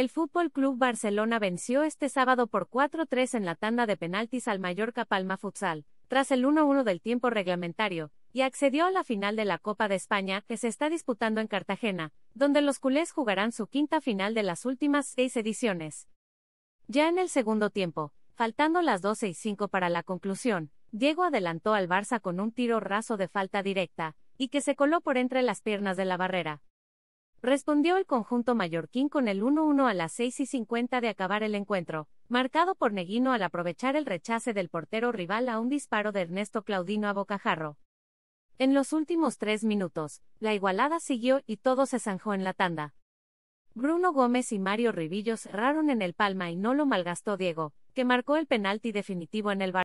El Fútbol Club Barcelona venció este sábado por 4-3 en la tanda de penaltis al Mallorca Palma Futsal, tras el 1-1 del tiempo reglamentario, y accedió a la final de la Copa de España que se está disputando en Cartagena, donde los culés jugarán su quinta final de las últimas seis ediciones. Ya en el segundo tiempo, faltando las 12 y 5 para la conclusión, Diego adelantó al Barça con un tiro raso de falta directa, y que se coló por entre las piernas de la barrera, Respondió el conjunto mallorquín con el 1-1 a las 6 y 50 de acabar el encuentro, marcado por Neguino al aprovechar el rechace del portero rival a un disparo de Ernesto Claudino a Bocajarro. En los últimos tres minutos, la igualada siguió y todo se zanjó en la tanda. Bruno Gómez y Mario Ribillos cerraron en el palma y no lo malgastó Diego, que marcó el penalti definitivo en el bar.